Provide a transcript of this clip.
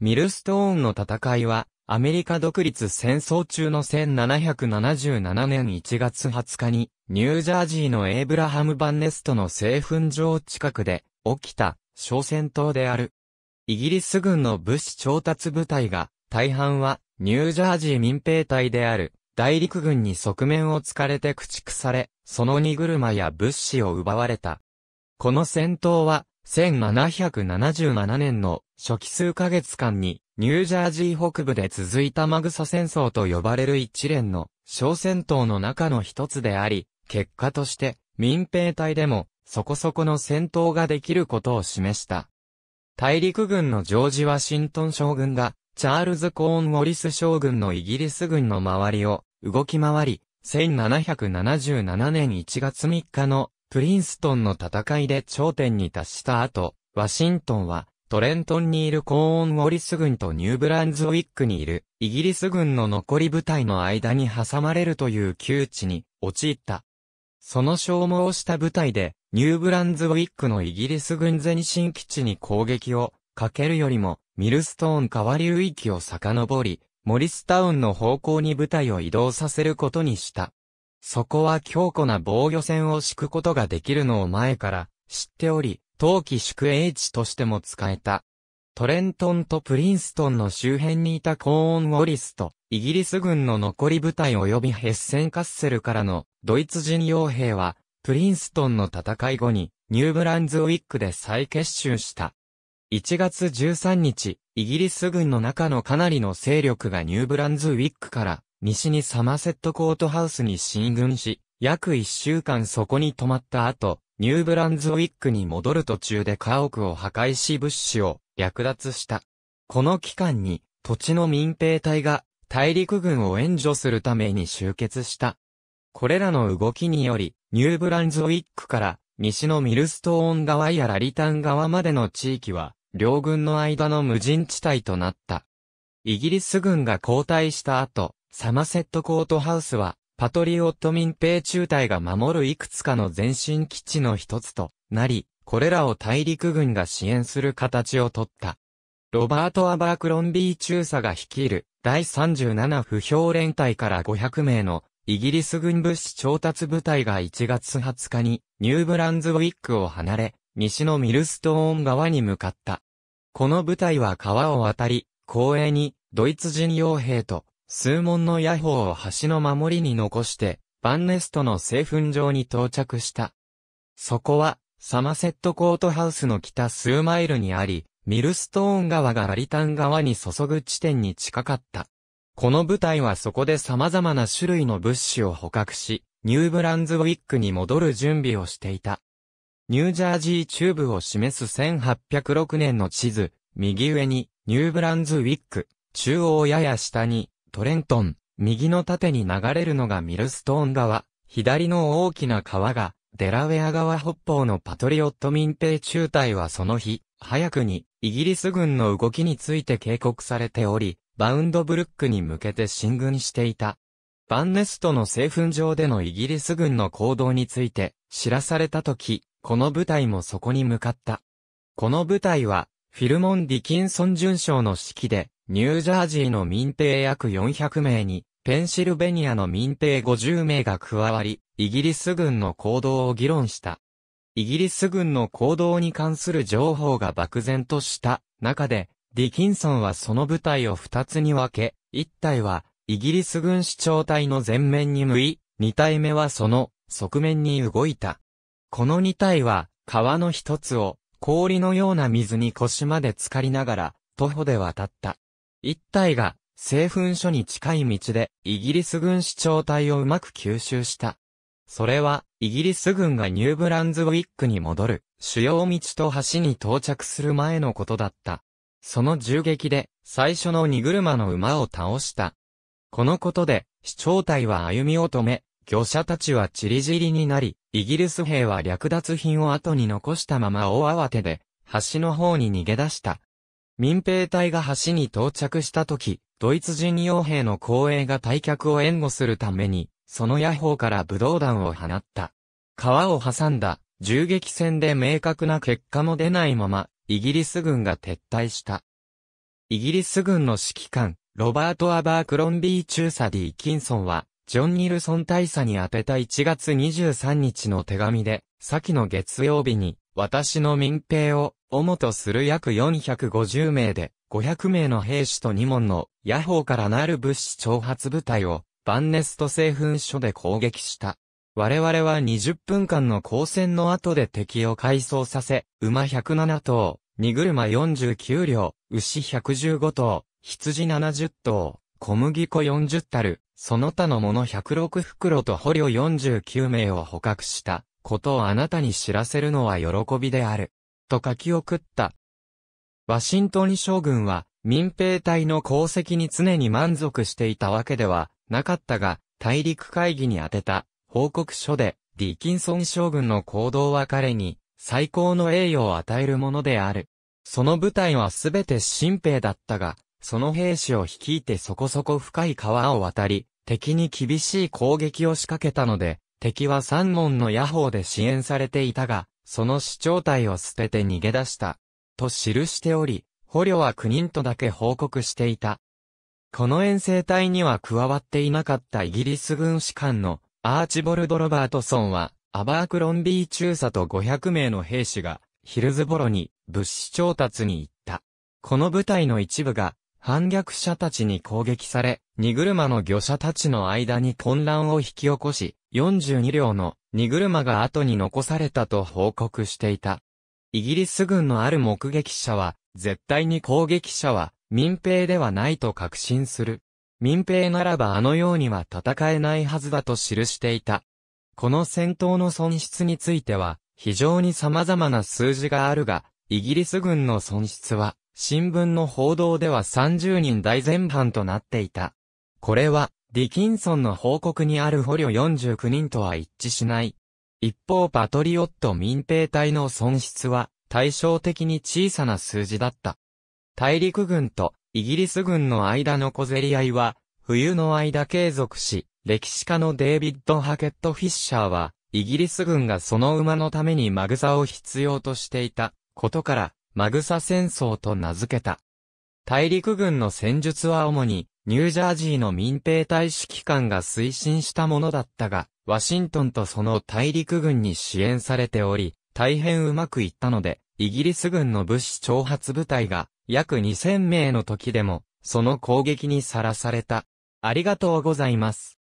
ミルストーンの戦いは、アメリカ独立戦争中の1777年1月20日に、ニュージャージーのエイブラハム・バンネストの製粉場近くで、起きた、小戦闘である。イギリス軍の物資調達部隊が、大半は、ニュージャージー民兵隊である、大陸軍に側面を突かれて駆逐され、その荷車や物資を奪われた。この戦闘は、1777年の初期数ヶ月間に、ニュージャージー北部で続いたマグサ戦争と呼ばれる一連の小戦闘の中の一つであり、結果として民兵隊でもそこそこの戦闘ができることを示した。大陸軍のジョージ・ワシントン将軍が、チャールズ・コーン・ウォリス将軍のイギリス軍の周りを動き回り、1777年1月3日のプリンストンの戦いで頂点に達した後、ワシントンは、トレントンにいるコーンウォリス軍とニューブランズウィックにいる、イギリス軍の残り部隊の間に挟まれるという窮地に、陥った。その消耗した部隊で、ニューブランズウィックのイギリス軍全新基地に攻撃をかけるよりも、ミルストーン代わり流域を遡り、モリスタウンの方向に部隊を移動させることにした。そこは強固な防御線を敷くことができるのを前から知っており、冬季宿営地としても使えた。トレントンとプリンストンの周辺にいたコーンウォリスと、イギリス軍の残り部隊及びヘッセンカッセルからのドイツ人傭兵は、プリンストンの戦い後に、ニューブランズウィックで再結集した。1月13日、イギリス軍の中のかなりの勢力がニューブランズウィックから西にサマセットコートハウスに進軍し、約1週間そこに泊まった後、ニューブランズウィックに戻る途中で家屋を破壊し物資を略奪した。この期間に土地の民兵隊が大陸軍を援助するために集結した。これらの動きにより、ニューブランズウィックから西のミルストーン側やラリタン側までの地域は、両軍の間の無人地帯となった。イギリス軍が後退した後、サマセットコートハウスは、パトリオット民兵中隊が守るいくつかの前進基地の一つとなり、これらを大陸軍が支援する形をとった。ロバート・アバークロンビー中佐が率いる第37不評連隊から500名のイギリス軍物資調達部隊が1月20日にニューブランズウィックを離れ、西のミルストーン側に向かった。この部隊は川を渡り、公営にドイツ人傭兵と数門の野砲を橋の守りに残して、バンネストの製粉場に到着した。そこは、サマセットコートハウスの北数マイルにあり、ミルストーン川がラリタン川に注ぐ地点に近かった。この部隊はそこで様々な種類の物資を捕獲し、ニューブランズウィックに戻る準備をしていた。ニュージャージー中部を示す1806年の地図、右上に、ニューブランズウィック、中央やや下に、トレントン、右の縦に流れるのがミルストーン川、左の大きな川が、デラウェア川北方のパトリオット民兵中隊はその日、早くに、イギリス軍の動きについて警告されており、バウンドブルックに向けて進軍していた。バンネストの製粉場でのイギリス軍の行動について知らされた時、この部隊もそこに向かった。この部隊は、フィルモン・ディキンソン准将の指揮で、ニュージャージーの民兵約400名に、ペンシルベニアの民兵50名が加わり、イギリス軍の行動を議論した。イギリス軍の行動に関する情報が漠然とした中で、ディキンソンはその部隊を二つに分け、一体はイギリス軍主張隊の前面に向い、二体目はその側面に動いた。この二体は川の一つを氷のような水に腰まで浸かりながら徒歩で渡った。一体が、製粉所に近い道で、イギリス軍市長隊をうまく吸収した。それは、イギリス軍がニューブランズウィックに戻る、主要道と橋に到着する前のことだった。その銃撃で、最初の荷車の馬を倒した。このことで、市長隊は歩みを止め、業者たちは散り散りになり、イギリス兵は略奪品を後に残したまま大慌てで、橋の方に逃げ出した。民兵隊が橋に到着した時、ドイツ人傭兵の後衛が退却を援護するために、その野砲から武道弾を放った。川を挟んだ銃撃戦で明確な結果も出ないまま、イギリス軍が撤退した。イギリス軍の指揮官、ロバート・アバークロンビーチューサ・ディ・キンソンは、ジョン・ニルソン大佐に宛てた1月23日の手紙で、先の月曜日に、私の民兵を、主とする約450名で、500名の兵士と2門の、野砲からなる物資挑発部隊を、バンネスト製粉所で攻撃した。我々は20分間の交戦の後で敵を改装させ、馬107頭、荷車49両、牛115頭、羊70頭、小麦粉40る、その他のもの106袋と捕虜49名を捕獲した。ことをあなたに知らせるのは喜びである。と書き送った。ワシントン将軍は民兵隊の功績に常に満足していたわけではなかったが、大陸会議に宛てた報告書でディキンソン将軍の行動は彼に最高の栄誉を与えるものである。その部隊はすべて新兵だったが、その兵士を率いてそこそこ深い川を渡り、敵に厳しい攻撃を仕掛けたので、敵は三門の野砲で支援されていたが、その市長隊を捨てて逃げ出した。と記しており、捕虜は9人とだけ報告していた。この遠征隊には加わっていなかったイギリス軍士官のアーチボルド・ロバートソンは、アバークロンビー中佐と500名の兵士が、ヒルズボロに物資調達に行った。この部隊の一部が、反逆者たちに攻撃され、荷車の魚者たちの間に混乱を引き起こし、42両の荷車が後に残されたと報告していた。イギリス軍のある目撃者は、絶対に攻撃者は民兵ではないと確信する。民兵ならばあのようには戦えないはずだと記していた。この戦闘の損失については、非常に様々な数字があるが、イギリス軍の損失は、新聞の報道では30人大前半となっていた。これは、ディキンソンの報告にある捕虜49人とは一致しない。一方パトリオット民兵隊の損失は対照的に小さな数字だった。大陸軍とイギリス軍の間の小競り合いは冬の間継続し、歴史家のデイビッド・ハケット・フィッシャーは、イギリス軍がその馬のためにマグサを必要としていたことから、マグサ戦争と名付けた。大陸軍の戦術は主に、ニュージャージーの民兵大使機関が推進したものだったが、ワシントンとその大陸軍に支援されており、大変うまくいったので、イギリス軍の物資挑発部隊が約2000名の時でも、その攻撃にさらされた。ありがとうございます。